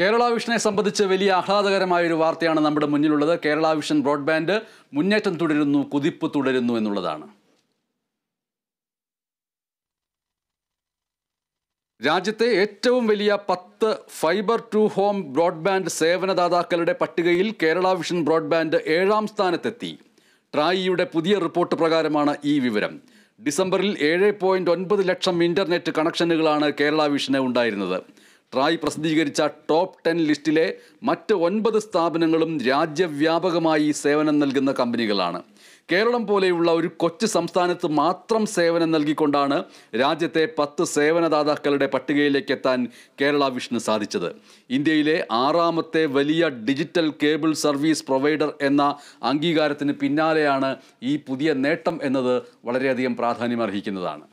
കേരള വിഷനെ സംബന്ധിച്ച് വലിയ ആഹ്ലാദകരമായ ഒരു വാർത്തയാണ് നമ്മുടെ മുന്നിലുള്ളത് കേരള വിഷൻ ബ്രോഡ്ബാൻഡ് മുന്നേറ്റം തുടരുന്നു കുതിപ്പ് തുടരുന്നു എന്നുള്ളതാണ് രാജ്യത്തെ ഏറ്റവും വലിയ പത്ത് ഫൈബർ ടു ഹോം ബ്രോഡ്ബാൻഡ് സേവനദാതാക്കളുടെ പട്ടികയിൽ കേരള വിഷൻ ബ്രോഡ്ബാൻഡ് ഏഴാം സ്ഥാനത്തെത്തി ട്രായിയുടെ പുതിയ റിപ്പോർട്ട് പ്രകാരമാണ് ഈ വിവരം ഡിസംബറിൽ ഏഴ് ലക്ഷം ഇൻ്റർനെറ്റ് കണക്ഷനുകളാണ് കേരള വിഷന് ഉണ്ടായിരുന്നത് ട്രായ് പ്രസിദ്ധീകരിച്ച ടോപ്പ് ടെൻ ലിസ്റ്റിലെ മറ്റ് ഒൻപത് സ്ഥാപനങ്ങളും രാജ്യവ്യാപകമായി സേവനം നൽകുന്ന കമ്പനികളാണ് കേരളം പോലെയുള്ള ഒരു കൊച്ചു സംസ്ഥാനത്ത് മാത്രം സേവനം നൽകിക്കൊണ്ടാണ് രാജ്യത്തെ പത്ത് സേവനദാതാക്കളുടെ പട്ടികയിലേക്ക് എത്താൻ കേരള വിഷ്ണു സാധിച്ചത് ഇന്ത്യയിലെ ആറാമത്തെ വലിയ ഡിജിറ്റൽ കേബിൾ സർവീസ് പ്രൊവൈഡർ എന്ന അംഗീകാരത്തിന് പിന്നാലെയാണ് ഈ പുതിയ നേട്ടം എന്നത് വളരെയധികം പ്രാധാന്യമർഹിക്കുന്നതാണ്